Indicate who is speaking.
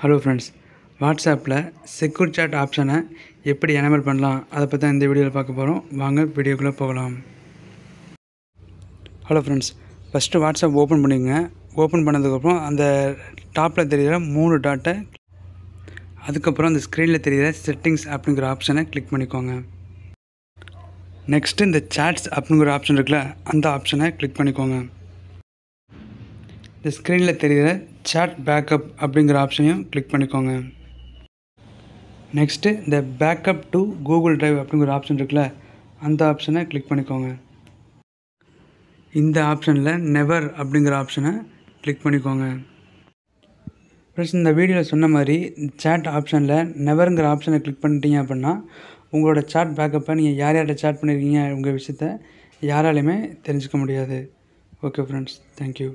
Speaker 1: hello friends வாட்ஸ்அப்பில் secure chat ஆப்ஷனை எப்படி எனமல் பண்ணலாம் அதை பற்றி தான் இந்த வீடியோவில் பார்க்க போகிறோம் வாங்க வீடியோக்குள்ளே போகலாம் hello friends first WhatsApp open பண்ணிக்கோங்க ஓப்பன் பண்ணதுக்கப்புறம் அந்த டாப்பில் தெரிகிற மூணு டாட்டை அதுக்கப்புறம் அந்த ஸ்க்ரீனில் தெரிகிற செட்டிங்ஸ் அப்படிங்கிற ஆப்ஷனை கிளிக் பண்ணிக்கோங்க நெக்ஸ்ட்டு இந்த சாட்ஸ் அப்படிங்கிற ஆப்ஷன் இருக்குல்ல அந்த ஆப்ஷனை கிளிக் பண்ணிக்கோங்க இந்த ஸ்க்ரீனில் தெரிகிற சேட் பேக்கப் அப்படிங்கிற ஆப்ஷனையும் கிளிக் பண்ணிக்கோங்க நெக்ஸ்ட்டு இந்த பேக்கப் டு கூகுள் ட்ரைவ் அப்படிங்கிற ஆப்ஷன் இருக்குல்ல அந்த ஆப்ஷனை கிளிக் பண்ணிக்கோங்க இந்த ஆப்ஷனில் நெவர் அப்படிங்கிற ஆப்ஷனை கிளிக் பண்ணிக்கோங்க ஃப்ரெண்ட்ஸ் இந்த வீடியோவில் சொன்ன மாதிரி சேட் ஆப்ஷனில் நெவருங்கிற ஆப்ஷனை கிளிக் பண்ணிட்டீங்க அப்படின்னா உங்களோட சேட் பேக்கப்பை நீங்கள் யார் யார்கிட்ட சேட் பண்ணியிருக்கீங்க உங்கள் விஷயத்த யாராலையுமே தெரிஞ்சுக்க முடியாது ஓகே ஃப்ரெண்ட்ஸ் தேங்க்யூ